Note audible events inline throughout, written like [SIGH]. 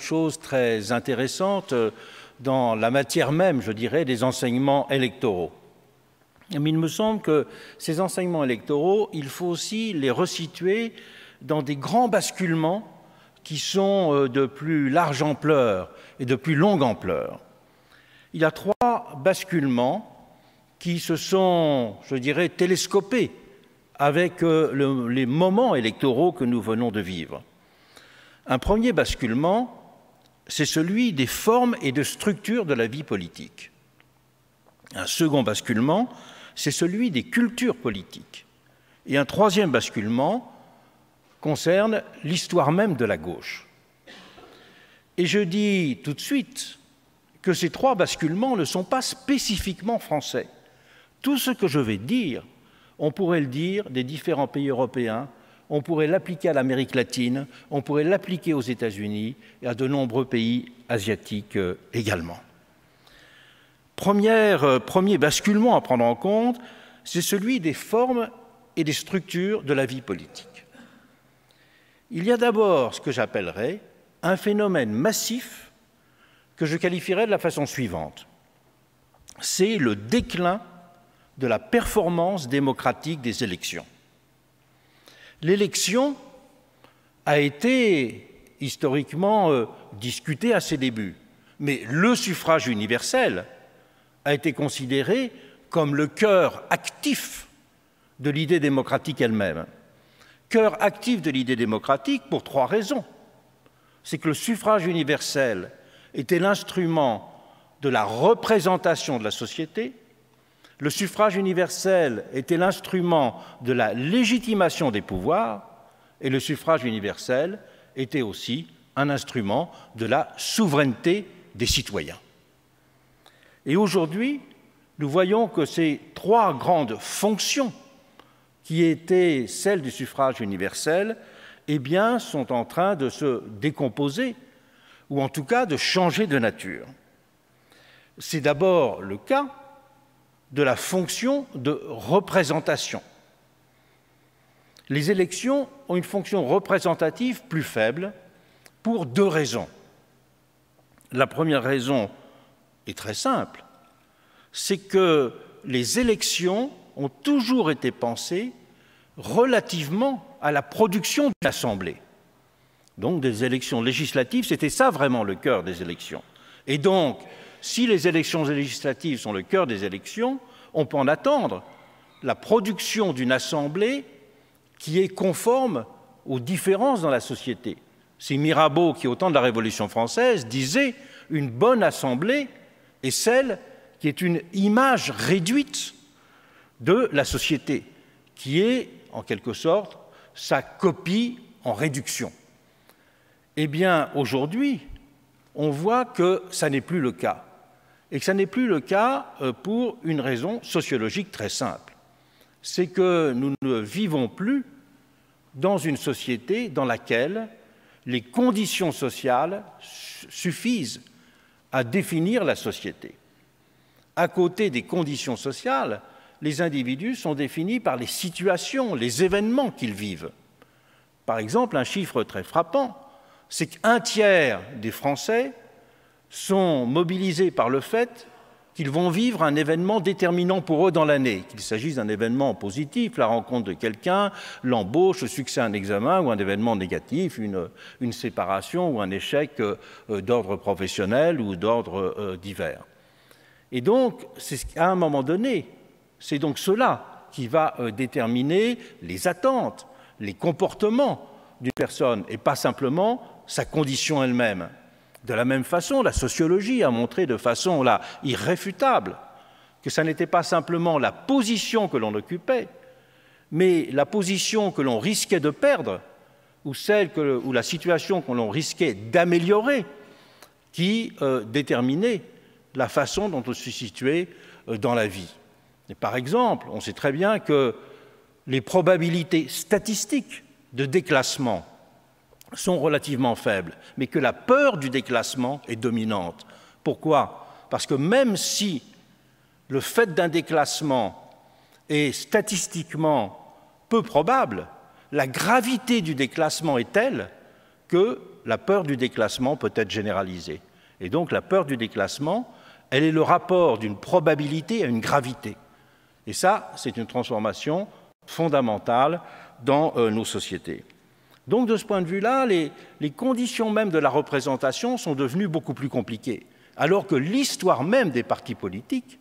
chose très intéressante euh, dans la matière même, je dirais, des enseignements électoraux. Mais il me semble que ces enseignements électoraux, il faut aussi les resituer dans des grands basculements qui sont euh, de plus large ampleur et de plus longue ampleur. Il y a trois basculements qui se sont, je dirais, télescopés avec euh, les moments électoraux que nous venons de vivre. Un premier basculement, c'est celui des formes et de structures de la vie politique. Un second basculement, c'est celui des cultures politiques. Et un troisième basculement concerne l'histoire même de la gauche. Et je dis tout de suite que ces trois basculements ne sont pas spécifiquement français. Tout ce que je vais dire, on pourrait le dire des différents pays européens, on pourrait l'appliquer à l'Amérique latine, on pourrait l'appliquer aux États-Unis et à de nombreux pays asiatiques euh, également. Euh, premier basculement à prendre en compte, c'est celui des formes et des structures de la vie politique. Il y a d'abord ce que j'appellerais un phénomène massif que je qualifierais de la façon suivante. C'est le déclin de la performance démocratique des élections. L'élection a été historiquement euh, discutée à ses débuts, mais le suffrage universel a été considéré comme le cœur actif de l'idée démocratique elle-même. Cœur actif de l'idée démocratique pour trois raisons. C'est que le suffrage universel était l'instrument de la représentation de la société, le suffrage universel était l'instrument de la légitimation des pouvoirs, et le suffrage universel était aussi un instrument de la souveraineté des citoyens. Et aujourd'hui, nous voyons que ces trois grandes fonctions qui étaient celles du suffrage universel, eh bien, sont en train de se décomposer, ou en tout cas de changer de nature. C'est d'abord le cas de la fonction de représentation. Les élections ont une fonction représentative plus faible pour deux raisons. La première raison est très simple, c'est que les élections ont toujours été pensées relativement à la production de l'Assemblée. Donc des élections législatives, c'était ça vraiment le cœur des élections. Et donc, si les élections législatives sont le cœur des élections, on peut en attendre la production d'une assemblée qui est conforme aux différences dans la société. C'est Mirabeau qui, au temps de la Révolution française, disait une bonne assemblée est celle qui est une image réduite de la société, qui est, en quelque sorte, sa copie en réduction. Eh bien, aujourd'hui, on voit que ça n'est plus le cas et que ça n'est plus le cas euh, pour une raison sociologique très simple. C'est que nous ne vivons plus dans une société dans laquelle les conditions sociales suffisent à définir la société. À côté des conditions sociales, les individus sont définis par les situations, les événements qu'ils vivent. Par exemple, un chiffre très frappant, c'est qu'un tiers des Français sont mobilisés par le fait qu'ils vont vivre un événement déterminant pour eux dans l'année, qu'il s'agisse d'un événement positif, la rencontre de quelqu'un, l'embauche, le succès à un examen, ou un événement négatif, une, une séparation ou un échec euh, euh, d'ordre professionnel ou d'ordre euh, divers. Et donc, à un moment donné, c'est donc cela qui va déterminer les attentes, les comportements d'une personne, et pas simplement sa condition elle-même. De la même façon, la sociologie a montré de façon irréfutable que ce n'était pas simplement la position que l'on occupait, mais la position que l'on risquait de perdre ou celle ou la situation que l'on risquait d'améliorer qui euh, déterminait la façon dont on se situait euh, dans la vie. par exemple, on sait très bien que les probabilités statistiques de déclassement sont relativement faibles, mais que la peur du déclassement est dominante. Pourquoi Parce que même si le fait d'un déclassement est statistiquement peu probable, la gravité du déclassement est telle que la peur du déclassement peut être généralisée. Et donc la peur du déclassement, elle est le rapport d'une probabilité à une gravité. Et ça, c'est une transformation fondamentale dans euh, nos sociétés. Donc de ce point de vue-là, les, conditions même de la représentation sont devenues beaucoup plus compliquées, alors que l'histoire même des partis politiques,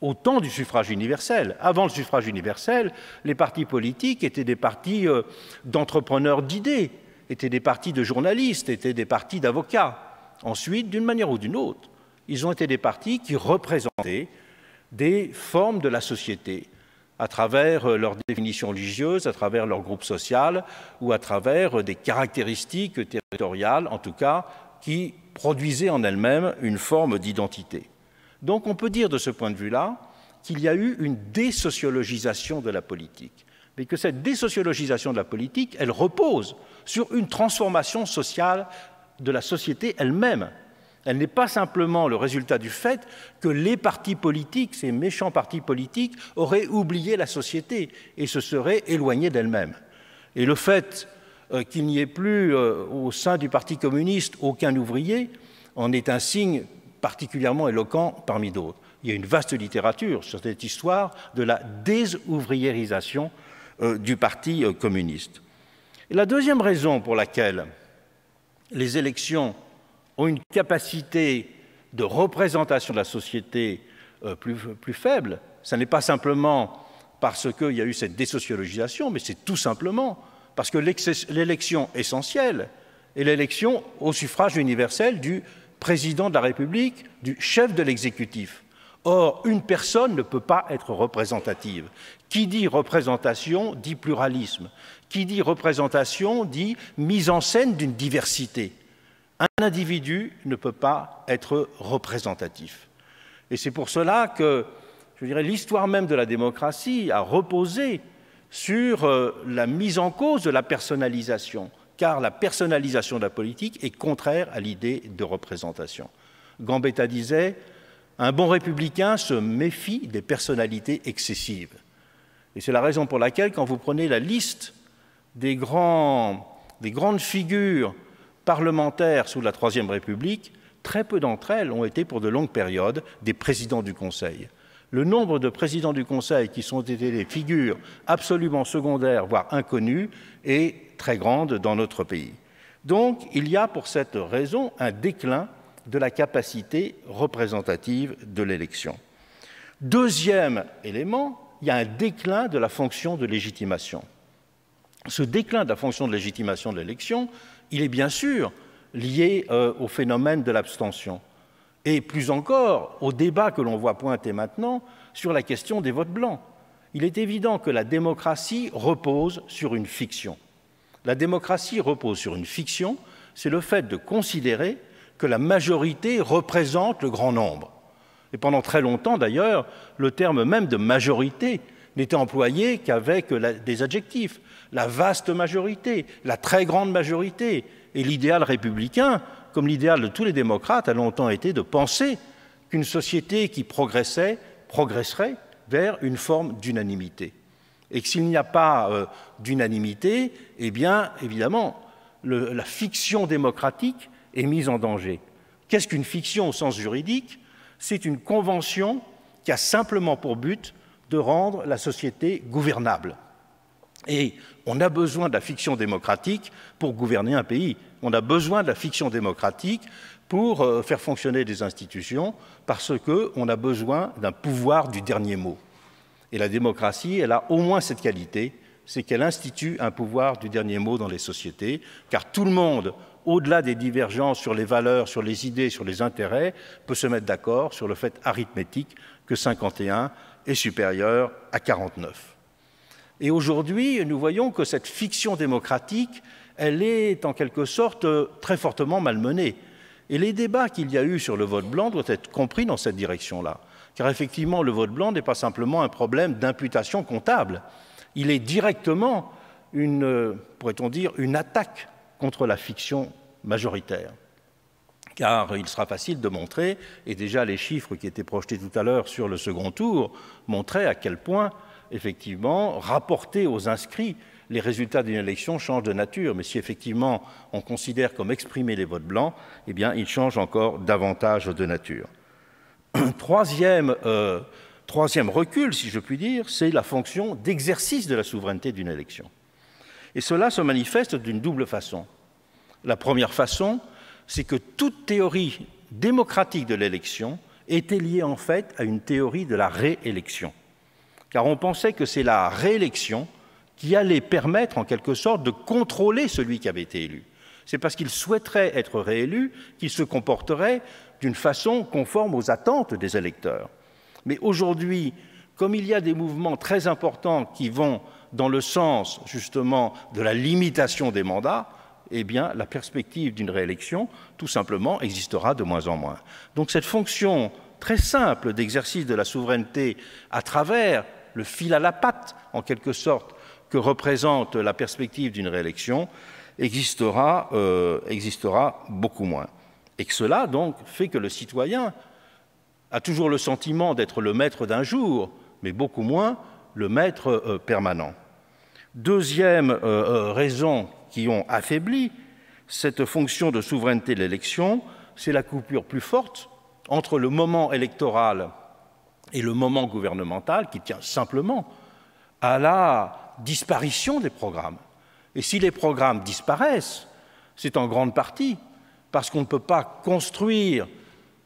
au temps du suffrage universel, avant le suffrage universel, les partis politiques étaient des partis euh, d'entrepreneurs d'idées, étaient des partis de journalistes, étaient des partis d'avocats. Ensuite, d'une manière ou d'une autre, ils ont été des partis qui représentaient des formes de la société, à travers euh, leurs définitions religieuses, à travers leur groupe social ou à travers euh, des caractéristiques territoriales, en tout cas, qui produisaient en elles-mêmes une forme d'identité. Donc on peut dire de ce point de vue-là qu'il y a eu une désociologisation de la politique, mais que cette désociologisation de la politique, elle repose sur une transformation sociale de la société elle-même, elle n'est pas simplement le résultat du fait que les partis politiques, ces méchants partis politiques, auraient oublié la société et se seraient éloignés d'elle-même. Et le fait euh, qu'il n'y ait plus euh, au sein du Parti communiste aucun ouvrier en est un signe particulièrement éloquent parmi d'autres. Il y a une vaste littérature sur cette histoire de la désouvriérisation euh, du Parti communiste. la deuxième raison pour laquelle les élections ont une capacité de représentation de la société euh, plus, plus, faible. Ce n'est pas simplement parce qu'il y a eu cette désociologisation, mais c'est tout simplement parce que l'élection essentielle est l'élection au suffrage universel du président de la République, du chef de l'exécutif. Or, une personne ne peut pas être représentative. Qui dit représentation dit pluralisme. Qui dit représentation dit mise en scène d'une diversité un individu ne peut pas être représentatif. Et c'est pour cela que, je dirais, l'histoire même de la démocratie a reposé sur euh, la mise en cause de la personnalisation, car la personnalisation de la politique est contraire à l'idée de représentation. Gambetta disait Un bon républicain se méfie des personnalités excessives. Et c'est la raison pour laquelle, quand vous prenez la liste des, des grandes figures parlementaires sous la Troisième République, très peu d'entre elles ont été pour de longues périodes des présidents du Conseil. Le nombre de présidents du Conseil qui sont été des figures absolument secondaires, voire inconnues, est très grande dans notre pays. Donc, il y a pour cette raison un déclin de la capacité représentative de l'élection. Deuxième élément, il y a un déclin de la fonction de légitimation. Ce déclin de la fonction de légitimation de l'élection il est bien sûr lié euh, au phénomène de l'abstention, et plus encore au débat que l'on voit pointer maintenant sur la question des votes blancs. Il est évident que la démocratie repose sur une fiction. La démocratie repose sur une fiction, c'est le fait de considérer que la majorité représente le grand nombre. Et pendant très longtemps, d'ailleurs, le terme même de majorité n'était employé qu'avec des adjectifs la vaste majorité, la très grande majorité. Et l'idéal républicain, comme l'idéal de tous les démocrates, a longtemps été de penser qu'une société qui progressait progresserait vers une forme d'unanimité. Et que s'il n'y a pas euh, d'unanimité, eh bien, évidemment, la fiction démocratique est mise en danger. Qu'est-ce qu'une fiction au sens juridique C'est une convention qui a simplement pour but de rendre la société gouvernable. Et on a besoin de la fiction démocratique pour gouverner un pays. On a besoin de la fiction démocratique pour euh, faire fonctionner des institutions parce qu'on a besoin d'un pouvoir du dernier mot. Et la démocratie, elle a au moins cette qualité, c'est qu'elle institue un pouvoir du dernier mot dans les sociétés, car tout le monde, au-delà des divergences sur les valeurs, sur les idées, sur les intérêts, peut se mettre d'accord sur le fait arithmétique que 51 est supérieur à 49. Et aujourd'hui, nous voyons que cette fiction démocratique, elle est en quelque sorte euh, très fortement malmenée. Et les débats qu'il y a eu sur le vote blanc doivent être compris dans cette direction-là. Car effectivement, le vote blanc n'est pas simplement un problème d'imputation comptable. Il est directement une, euh, pourrait-on dire, une attaque contre la fiction majoritaire. Car il sera facile de montrer, et déjà les chiffres qui étaient projetés tout à l'heure sur le second tour montraient à quel point effectivement, rapporter aux inscrits les résultats d'une élection change de nature. Mais si effectivement on considère comme exprimer les votes blancs, eh bien, ils changent encore davantage de nature. [CLEARS THROAT] Troisième, euh, troisième recul, si je puis dire, c'est la fonction d'exercice de la souveraineté d'une élection. Et cela se manifeste d'une double façon. La première façon, c'est que toute théorie démocratique de l'élection était liée en fait à une théorie de la réélection car on pensait que c'est la réélection qui allait permettre en quelque sorte de contrôler celui qui avait été élu. C'est parce qu'il souhaiterait être réélu qu'il se comporterait d'une façon conforme aux attentes des électeurs. Mais aujourd'hui, comme il y a des mouvements très importants qui vont dans le sens justement de la limitation des mandats, eh bien, la perspective d'une réélection, tout simplement, existera de moins en moins. Donc cette fonction très simple d'exercice de la souveraineté à travers le fil à la patte, en quelque sorte, que représente la perspective d'une réélection, euh, existera, beaucoup moins. Et que cela, donc, fait que le citoyen a toujours le sentiment d'être le maître d'un jour, mais beaucoup moins le maître euh, permanent. Deuxième euh, raison qui ont affaibli cette fonction de souveraineté de l'élection, c'est la coupure plus forte entre le moment électoral et le moment gouvernemental qui tient simplement à la disparition des programmes. Et si les programmes disparaissent, c'est en grande partie parce qu'on ne peut pas construire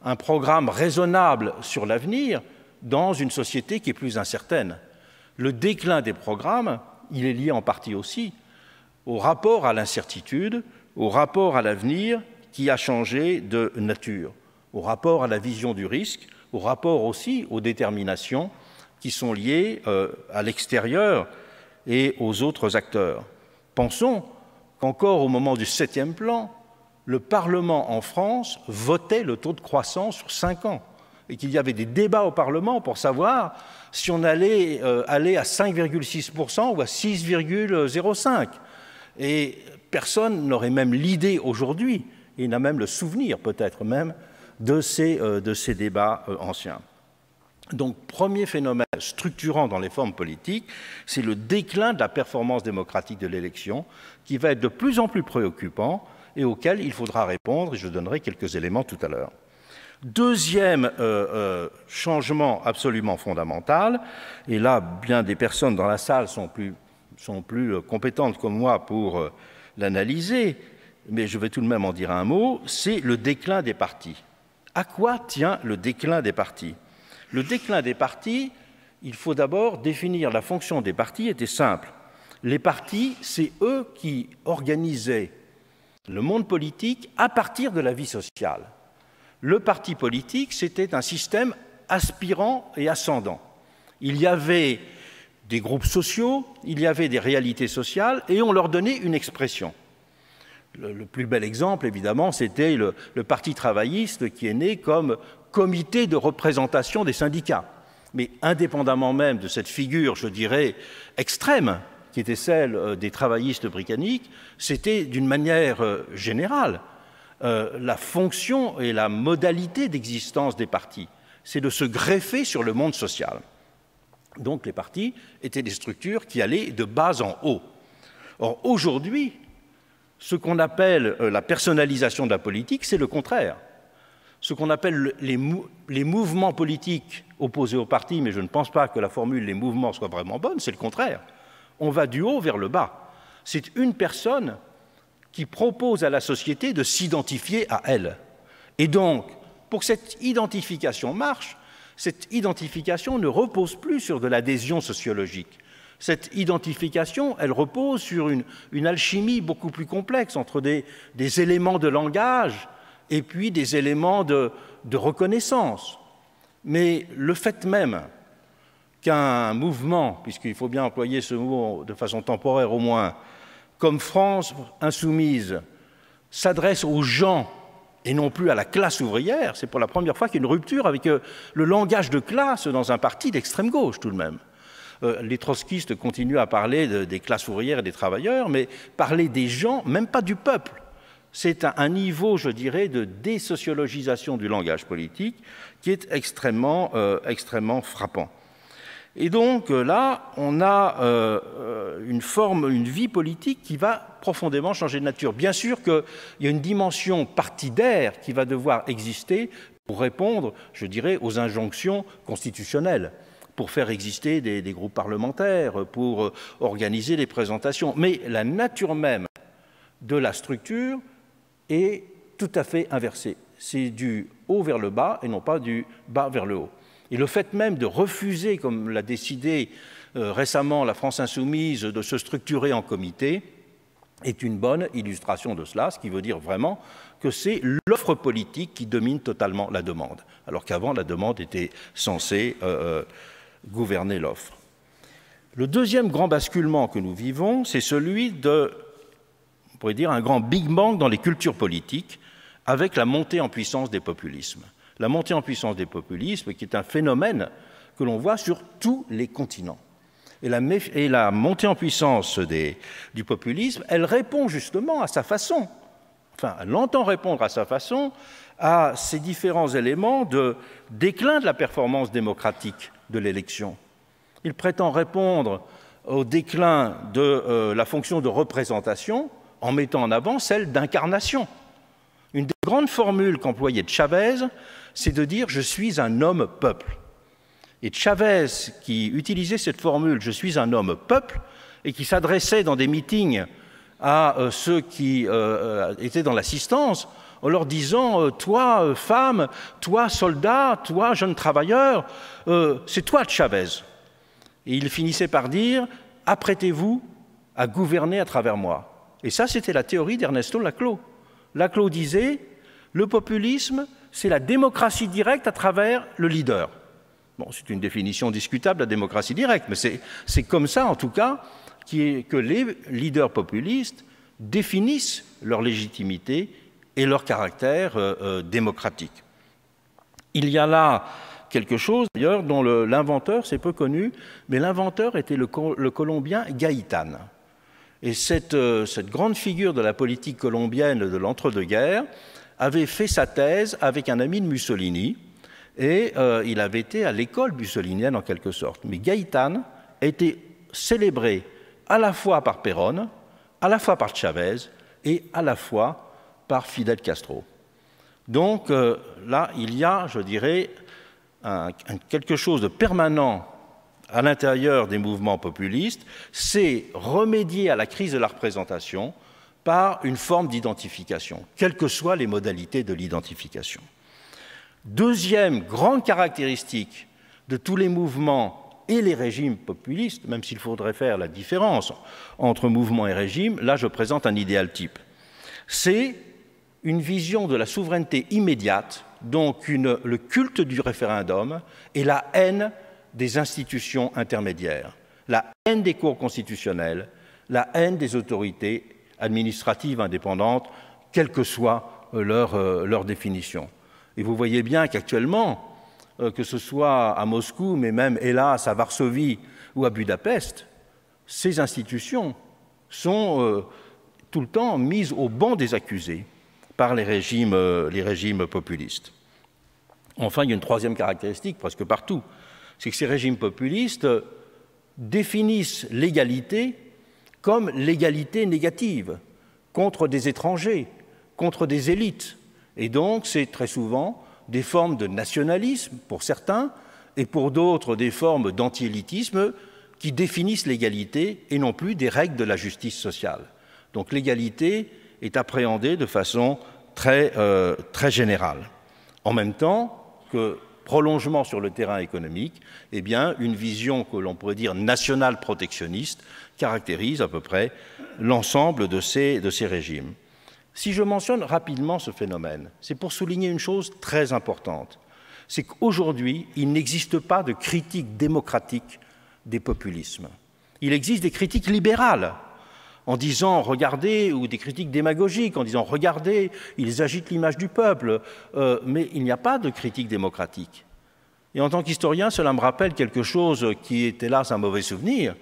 un programme raisonnable sur l'avenir dans une société qui est plus incertaine. Le déclin des programmes, il est lié en partie aussi au rapport à l'incertitude, au rapport à l'avenir qui a changé de nature, au rapport à la vision du risque, au rapport aussi aux déterminations qui sont liées euh, à l'extérieur et aux autres acteurs. Pensons qu'encore au moment du septième plan, le Parlement en France votait le taux de croissance sur cinq ans et qu'il y avait des débats au Parlement pour savoir si on allait euh, aller à 5,6% ou à 6,05%. Et personne n'aurait même l'idée aujourd'hui, il n'a même le souvenir peut-être même, euh, de ces, débats euh, anciens. Donc, premier phénomène structurant dans les formes politiques, c'est le déclin de la performance démocratique de l'élection, qui va être de plus en plus préoccupant et auquel il faudra répondre, et je donnerai quelques éléments tout à l'heure. Deuxième euh, changement absolument fondamental, et là, bien des personnes dans la salle sont plus, compétentes que moi pour l'analyser, mais je vais tout de même en dire un mot, c'est le déclin des partis. À quoi tient le déclin des partis Le déclin des partis, il faut d'abord définir la fonction des partis, était simple. Les partis, c'est eux qui organisaient le monde politique à partir de la vie sociale. Le parti politique, c'était un système aspirant et ascendant. Il y avait des groupes sociaux, il y avait des réalités sociales, et on leur donnait une expression le, plus bel exemple, évidemment, c'était le, Parti travailliste qui est né comme comité de représentation des syndicats. Mais indépendamment même de cette figure, je dirais, extrême, qui était celle euh, des travaillistes britanniques, c'était d'une manière euh, générale euh, la fonction et la modalité d'existence des partis. C'est de se greffer sur le monde social. Donc les partis étaient des structures qui allaient de bas en haut. Or aujourd'hui, ce qu'on appelle euh, la personnalisation de la politique, c'est le contraire. Ce qu'on appelle les, mouvements politiques opposés aux partis, mais je ne pense pas que la formule les mouvements soit vraiment bonne, c'est le contraire. On va du haut vers le bas. C'est une personne qui propose à la société de s'identifier à elle. Et donc, pour que cette identification marche, cette identification ne repose plus sur de l'adhésion sociologique. Cette identification, elle repose sur une, alchimie beaucoup plus complexe entre des, éléments de langage et puis des éléments de reconnaissance. Mais le fait même qu'un mouvement, puisqu'il faut bien employer ce mot de façon temporaire au moins, comme France insoumise, s'adresse aux gens et non plus à la classe ouvrière, c'est pour la première fois qu'il y a une rupture avec euh, le langage de classe dans un parti d'extrême gauche tout de même. Euh, les trotskistes continuent à parler des classes ouvrières et des travailleurs, mais parler des gens, même pas du peuple. C'est un, niveau, je dirais, de désociologisation du langage politique qui est extrêmement, euh, extrêmement frappant. Et donc euh, là, on a une forme, une vie politique qui va profondément changer de nature. Bien sûr qu'il y a une dimension partidaire qui va devoir exister pour répondre, je dirais, aux injonctions constitutionnelles pour faire exister des, groupes parlementaires, pour euh, organiser des présentations. Mais la nature même de la structure est tout à fait inversée. C'est du haut vers le bas et non pas du bas vers le haut. Et le fait même de refuser, comme l'a décidé euh, récemment la France insoumise, de se structurer en comité, est une bonne illustration de cela, ce qui veut dire vraiment que c'est l'offre politique qui domine totalement la demande, alors qu'avant la demande était censée euh, gouverner l'offre. Le deuxième grand basculement que nous vivons, c'est celui de, on pourrait dire, un grand Big Bang dans les cultures politiques, avec la montée en puissance des populismes. La montée en puissance des populismes, qui est un phénomène que l'on voit sur tous les continents. Et la, montée en puissance du populisme, elle répond justement à sa façon, enfin, elle entend répondre à sa façon à ces différents éléments de déclin de la performance démocratique de l'élection. Il prétend répondre au déclin de euh, la fonction de représentation en mettant en avant celle d'incarnation. Une des grandes formules qu'employait Chavez, c'est de dire je suis un homme peuple. Et Chavez, qui utilisait cette formule je suis un homme peuple, et qui s'adressait dans des meetings à euh, ceux qui euh, étaient dans l'assistance, en leur disant euh, Toi, euh, femme, toi, soldat, toi, jeune travailleur, euh, c'est toi Chavez. Et il finissait par dire Apprêtez-vous à gouverner à travers moi. Et ça, c'était la théorie d'Ernesto Laclau. Laclau disait Le populisme, c'est la démocratie directe à travers le leader. Bon, c'est une définition discutable, la démocratie directe, mais c'est comme ça, en tout cas, que les leaders populistes définissent leur légitimité et leur caractère euh, euh, démocratique. Il y a là quelque chose d'ailleurs dont l'inventeur, c'est peu connu, mais l'inventeur était le, Colombien Gaïtan. Et euh, cette, grande figure de la politique colombienne de l'entre-deux-guerres avait fait sa thèse avec un ami de Mussolini, et il avait été à l'école mussolinienne en quelque sorte. Mais a était célébré à la fois par Perón, à la fois par Chavez et à la fois par Fidel Castro. Donc euh, là, il y a, je dirais, quelque chose de permanent à l'intérieur des mouvements populistes, c'est remédier à la crise de la représentation par une forme d'identification, quelles que soient les modalités de l'identification. Deuxième grande caractéristique de tous les mouvements et les régimes populistes, même s'il faudrait faire la différence entre mouvement et régime, là je présente un idéal type. C'est une vision de la souveraineté immédiate, donc le culte du référendum et la haine des institutions intermédiaires, la haine des cours constitutionnels, la haine des autorités administratives indépendantes, quelle que soit euh, euh, leur, définition. Et vous voyez bien qu'actuellement, euh, que ce soit à Moscou, mais même hélas à Varsovie ou à Budapest, ces institutions sont tout le temps mises au banc des accusés par les régimes, euh, les régimes populistes. Enfin, il y a une troisième caractéristique presque partout, c'est que ces régimes populistes définissent l'égalité comme l'égalité négative contre des étrangers, contre des élites. Et donc, c'est très souvent des formes de nationalisme pour certains et pour d'autres des formes d'antiélitisme qui définissent l'égalité et non plus des règles de la justice sociale. Donc l'égalité est appréhendée de façon euh, très, générale. En même temps que prolongement sur le terrain économique, eh bien, une vision que l'on pourrait dire nationale protectionniste caractérise à peu près l'ensemble de ces régimes. Si je mentionne rapidement ce phénomène, c'est pour souligner une chose très importante, c'est qu'aujourd'hui, il n'existe pas de critique démocratique des populismes. Il existe des critiques libérales en disant regardez, ou des critiques démagogiques, en disant regardez, ils agitent l'image du peuple. Euh, mais il n'y a pas de critique démocratique. Et en tant qu'historien, cela me rappelle quelque chose qui est hélas un mauvais souvenir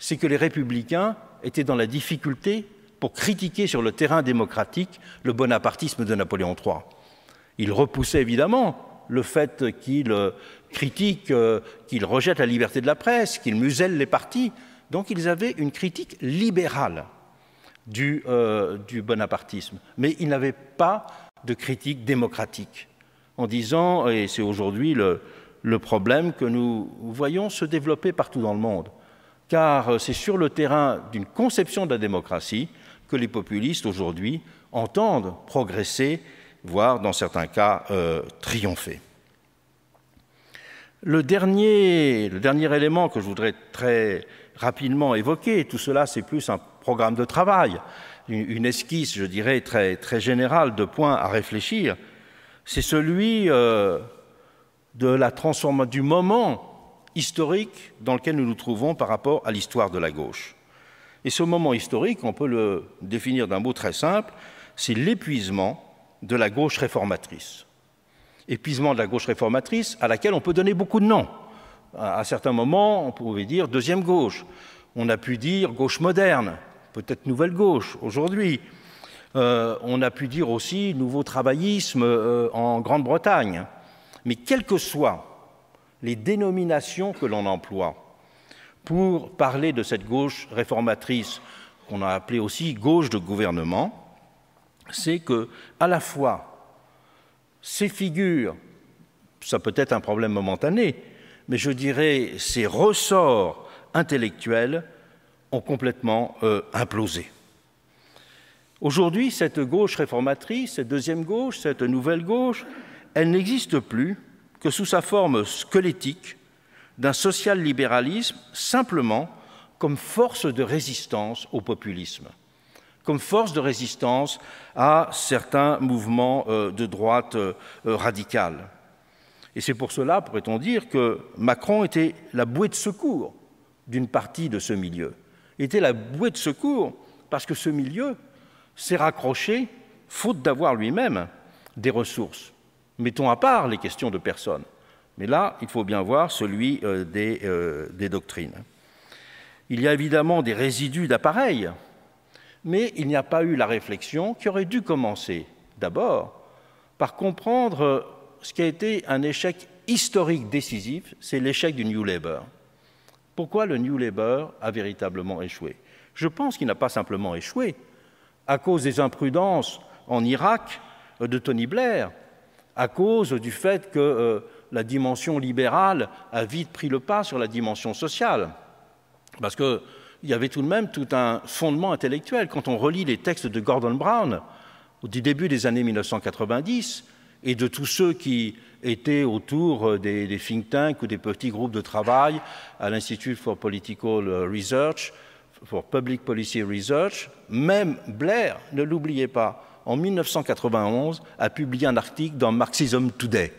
c'est que les républicains étaient dans la difficulté pour critiquer sur le terrain démocratique le bonapartisme de Napoléon III. Ils repoussaient évidemment le fait qu'il euh, critique, euh, qu'il rejette la liberté de la presse, qu'il muselle les partis, donc ils avaient une critique libérale euh, du, bonapartisme, mais ils n'avaient pas de critique démocratique, en disant, et c'est aujourd'hui le, problème que nous voyons se développer partout dans le monde, car euh, c'est sur le terrain d'une conception de la démocratie que les populistes aujourd'hui entendent progresser, voire dans certains cas euh, triompher. Le dernier, le dernier élément que je voudrais très rapidement évoqué. Tout cela, c'est plus un programme de travail, une esquisse, je dirais, très, générale de points à réfléchir. C'est celui euh, de la transformation, du moment historique dans lequel nous nous trouvons par rapport à l'histoire de la gauche. Et ce moment historique, on peut le définir d'un mot très simple, c'est l'épuisement de la gauche réformatrice. Épuisement de la gauche réformatrice à laquelle on peut donner beaucoup de noms. À certains moments, on pouvait dire deuxième gauche. On a pu dire gauche moderne, peut-être nouvelle gauche aujourd'hui. Euh, on a pu dire aussi nouveau travaillisme euh, en Grande-Bretagne. Mais quelles que soient les dénominations que l'on emploie pour parler de cette gauche réformatrice, qu'on a appelée aussi gauche de gouvernement, c'est que, à la fois, ces figures, ça peut être un problème momentané, mais je dirais ces ressorts intellectuels ont complètement euh, implosé. Aujourd'hui, cette gauche réformatrice, cette deuxième gauche, cette nouvelle gauche, elle n'existe plus que sous sa forme squelettique d'un social-libéralisme simplement comme force de résistance au populisme, comme force de résistance à certains mouvements euh, de droite euh, radicale. Et c'est pour cela, pourrait-on dire, que Macron était la bouée de secours d'une partie de ce milieu. Il était la bouée de secours parce que ce milieu s'est raccroché, faute d'avoir lui-même des ressources. Mettons à part les questions de personnes. Mais là, il faut bien voir celui euh, des, euh, des doctrines. Il y a évidemment des résidus d'appareils, mais il n'y a pas eu la réflexion qui aurait dû commencer d'abord par comprendre euh, ce qui a été un échec historique décisif, c'est l'échec du New Labour. Pourquoi le New Labour a véritablement échoué Je pense qu'il n'a pas simplement échoué à cause des imprudences en Irak de Tony Blair, à cause du fait que euh, la dimension libérale a vite pris le pas sur la dimension sociale. Parce qu'il y avait tout de même tout un fondement intellectuel. Quand on relit les textes de Gordon Brown, du début des années 1990, et de tous ceux qui étaient autour euh, des, think tanks ou des petits groupes de travail à l'Institut for Political euh, Research, for Public Policy Research. Même Blair, ne l'oubliez pas, en 1991, a publié un article dans Marxism Today.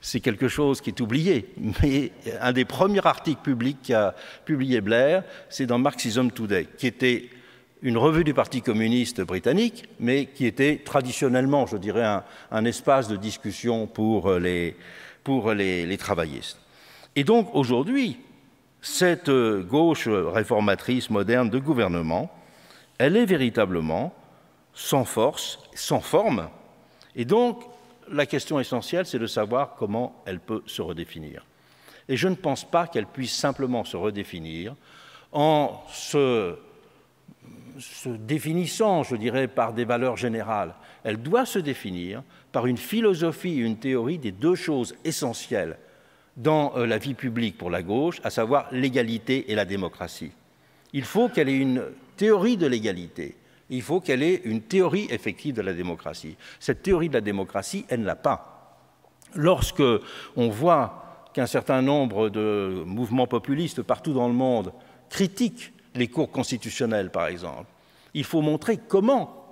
C'est quelque chose qui est oublié, [LAUGHS] mais un des premiers articles publics qu'a publié Blair, c'est dans Marxism Today, qui était une revue du Parti communiste britannique, mais qui était traditionnellement, je dirais, un, espace de discussion pour euh, les, pour les, les travaillistes. Et donc aujourd'hui, cette euh, gauche réformatrice moderne de gouvernement, elle est véritablement sans force, sans forme, et donc la question essentielle, c'est de savoir comment elle peut se redéfinir. Et je ne pense pas qu'elle puisse simplement se redéfinir en se se définissant, je dirais, par des valeurs générales. Elle doit se définir par une philosophie une théorie des deux choses essentielles dans euh, la vie publique pour la gauche, à savoir l'égalité et la démocratie. Il faut qu'elle ait une théorie de l'égalité, il faut qu'elle ait une théorie effective de la démocratie. Cette théorie de la démocratie, elle ne l'a pas. Lorsque on voit qu'un certain nombre de mouvements populistes partout dans le monde critiquent les cours constitutionnels, par exemple. Il faut montrer comment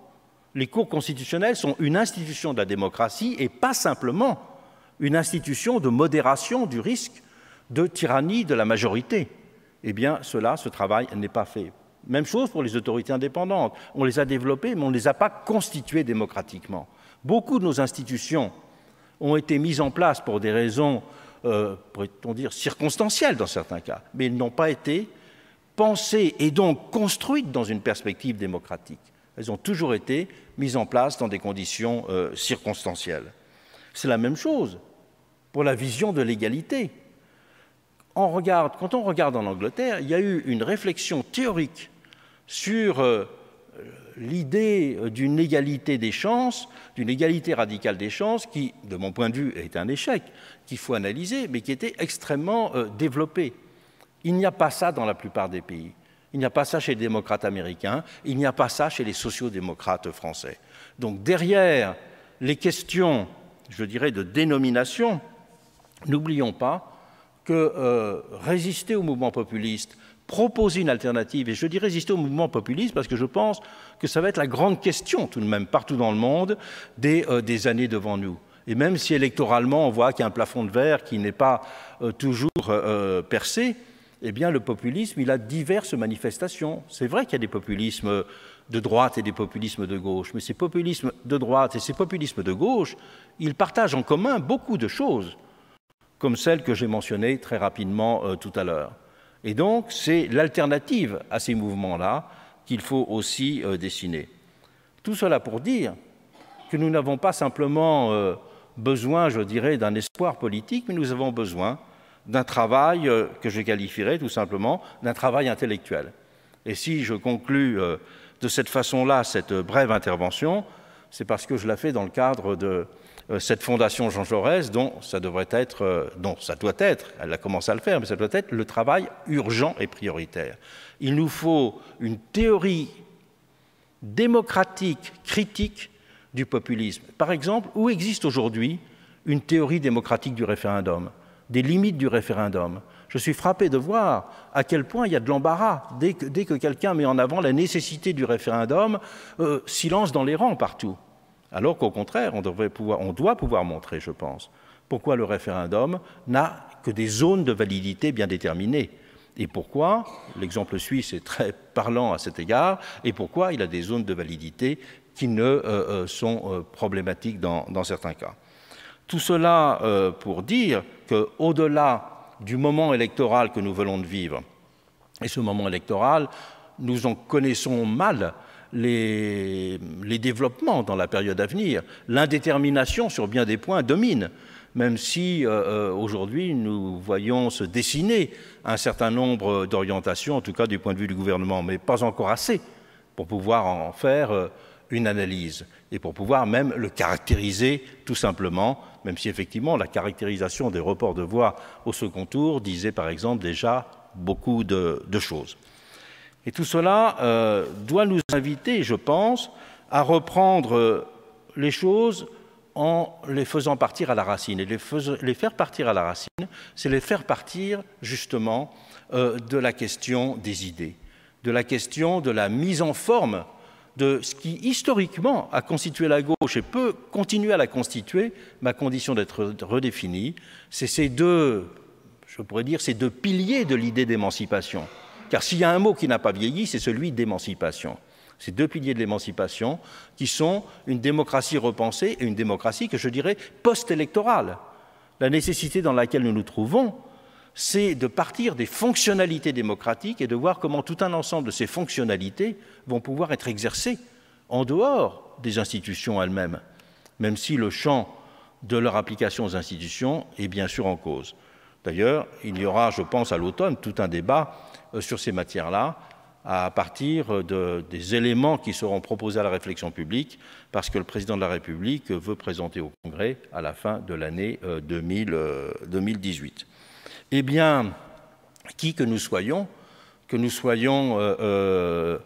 les cours constitutionnels sont une institution de la démocratie et pas simplement une institution de modération du risque de tyrannie de la majorité. Eh bien, cela, ce travail n'est pas fait. Même chose pour les autorités indépendantes. On les a développées, mais on ne les a pas constituées démocratiquement. Beaucoup de nos institutions ont été mises en place pour des raisons, euh, pourrait-on dire, circonstancielles dans certains cas, mais elles n'ont pas été pensées et donc construites dans une perspective démocratique. Elles ont toujours été mises en place dans des conditions euh, circonstancielles. C'est la même chose pour la vision de l'égalité. quand on regarde en Angleterre, il y a eu une réflexion théorique sur euh, l'idée euh, d'une égalité des chances, d'une égalité radicale des chances, qui, de mon point de vue, est un échec, qu'il faut analyser, mais qui était extrêmement développée. Il n'y a pas ça dans la plupart des pays. Il n'y a pas ça chez les démocrates américains, il n'y a pas ça chez les sociodémocrates français. Donc derrière les questions, je dirais, de dénomination, n'oublions pas que euh, résister au mouvement populiste, proposer une alternative, et je dis résister au mouvement populiste parce que je pense que ça va être la grande question tout de même partout dans le monde des, euh, années devant nous. Et même si électoralement on voit qu'il y a un plafond de verre qui n'est pas euh, toujours percé, eh bien, le populisme, il a diverses manifestations. C'est vrai qu'il y a des populismes de droite et des populismes de gauche, mais ces populismes de droite et ces populismes de gauche, ils partagent en commun beaucoup de choses, comme celles que j'ai mentionnées très rapidement euh, tout à l'heure. Et donc, c'est l'alternative à ces mouvements-là qu'il faut aussi euh, dessiner. Tout cela pour dire que nous n'avons pas simplement euh, besoin, je dirais, d'un espoir politique, mais nous avons besoin d'un travail euh, que je qualifierais tout simplement d'un travail intellectuel. Et si je conclus euh, de cette façon-là cette brève intervention, c'est parce que je la fais dans le cadre de euh, cette fondation Jean Jaurès dont ça devrait être, dont ça doit être, elle a commencé à le faire, mais ça doit être le travail urgent et prioritaire. Il nous faut une théorie démocratique, critique du populisme. Par exemple, où existe aujourd'hui une théorie démocratique du référendum des limites du référendum. Je suis frappé de voir à quel point il y a de l'embarras. Dès que, quelqu'un met en avant la nécessité du référendum, euh, silence dans les rangs partout. Alors qu'au contraire, on, devrait pouvoir, on doit pouvoir montrer, je pense, pourquoi le référendum n'a que des zones de validité bien déterminées. Et pourquoi, l'exemple suisse est très parlant à cet égard, et pourquoi il a des zones de validité qui ne euh, euh, sont problématiques dans, certains cas. Tout cela pour dire au delà du moment électoral que nous venons de vivre, et ce moment électoral, nous en connaissons mal les, développements dans la période à venir. L'indétermination sur bien des points domine, même si euh, euh, aujourd'hui nous voyons se dessiner un certain nombre d'orientations, en tout cas du point de vue du gouvernement, mais pas encore assez pour pouvoir en faire. Euh, une analyse et pour pouvoir même le caractériser tout simplement, même si effectivement la caractérisation des reports de voix au second tour disait par exemple déjà beaucoup de, choses. Et tout cela euh, doit nous inviter, je pense, à reprendre euh, les choses en les faisant partir à la racine. Et les, faire partir à la racine, c'est les faire partir justement euh, de la question des idées, de la question de la mise en forme de ce qui historiquement a constitué la gauche et peut continuer à la constituer, ma condition d'être redéfinie, c'est ces deux, je pourrais dire, ces deux piliers de l'idée d'émancipation. Car s'il y a un mot qui n'a pas vieilli, c'est celui d'émancipation. Ces deux piliers de l'émancipation qui sont une démocratie repensée et une démocratie que je dirais post-électorale. La nécessité dans laquelle nous nous trouvons, c'est de partir des fonctionnalités démocratiques et de voir comment tout un ensemble de ces fonctionnalités vont pouvoir être exercées en dehors des institutions elles-mêmes, même si le champ de leur application aux institutions est bien sûr en cause. D'ailleurs, il y aura, je pense, à l'automne, tout un débat euh, sur ces matières-là, à partir des éléments qui seront proposés à la réflexion publique, parce que le président de la République veut présenter au Congrès à la fin de l'année 2018. Euh, eh bien, qui que nous soyons, que nous soyons euh, euh,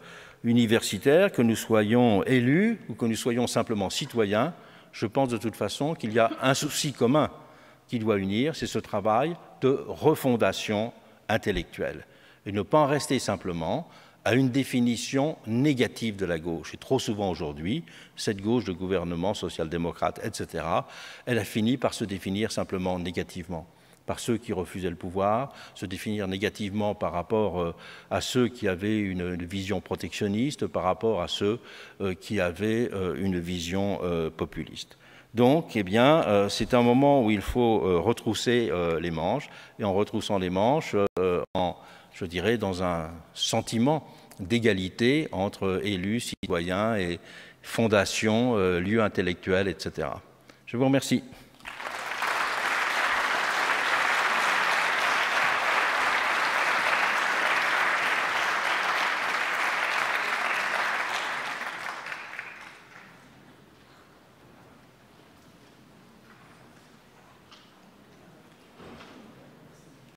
universitaires, que nous soyons élus ou que nous soyons simplement citoyens, je pense de toute façon qu'il y a un souci commun qui doit unir, c'est ce travail de refondation intellectuelle. Et ne pas en rester simplement à une définition négative de la gauche. Et trop souvent aujourd'hui, cette gauche de gouvernement social-démocrate, etc., elle a fini par se définir simplement négativement par ceux qui refusaient le pouvoir, se définir négativement par rapport euh, à ceux qui avaient une vision protectionniste, par rapport à ceux euh, qui avaient euh, une vision populiste. Donc, eh bien, c'est un moment où il faut retrousser les manches, et en retroussant les manches, je dirais, dans un sentiment d'égalité entre élus, citoyens et fondations, lieux intellectuels, etc. Je vous remercie.